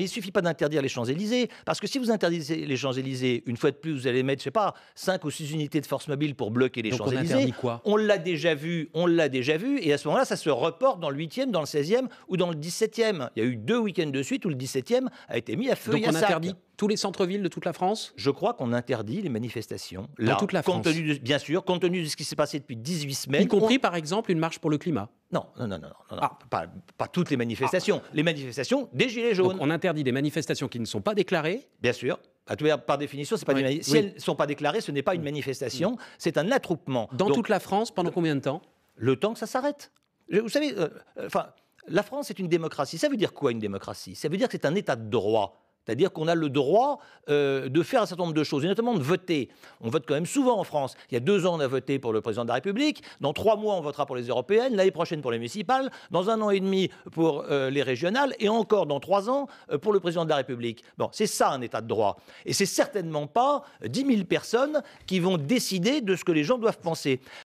mais il suffit pas d'interdire les Champs-Élysées, parce que si vous interdisez les Champs-Élysées, une fois de plus, vous allez mettre, je sais pas, 5 ou 6 unités de force mobile pour bloquer les Champs-Élysées. On l'a déjà vu, on l'a déjà vu, et à ce moment-là, ça se reporte dans le 8e, dans le 16e ou dans le 17e. Il y a eu deux week-ends de suite où le 17e a été mis à feu Donc et à on interdit tous les centres-villes de toute la France Je crois qu'on interdit les manifestations. Là, toute la France. bien sûr, compte tenu de ce qui s'est passé depuis 18 semaines. Y compris, par exemple, une marche pour le climat. Non, non, non, non, non ah. pas, toutes les manifestations. Ah. Les manifestations des gilets jaunes. Donc on interdit des manifestations qui ne sont pas déclarées. Bien sûr. À par définition, pas si elles ne sont pas déclarées, ce n'est pas une mm. manifestation, c'est un attroupement. Dans toute la France, pendant combien de temps Le temps que ça s'arrête. Vous savez, euh, euh, enfin, la France est une démocratie. Ça veut dire quoi une démocratie Ça veut dire que c'est un état de droit. C'est-à-dire qu'on a le droit euh, de faire un certain nombre de choses, et notamment de voter. On vote quand même souvent en France. Il y a deux ans, on a voté pour le président de la République. Dans trois mois, on votera pour les européennes. L'année prochaine, pour les municipales. Dans un an et demi, pour euh, les régionales. Et encore dans trois ans, euh, pour le président de la République. Bon, c'est ça un état de droit. Et c'est certainement pas 10 000 personnes qui vont décider de ce que les gens doivent penser.